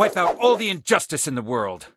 wipe out all the injustice in the world.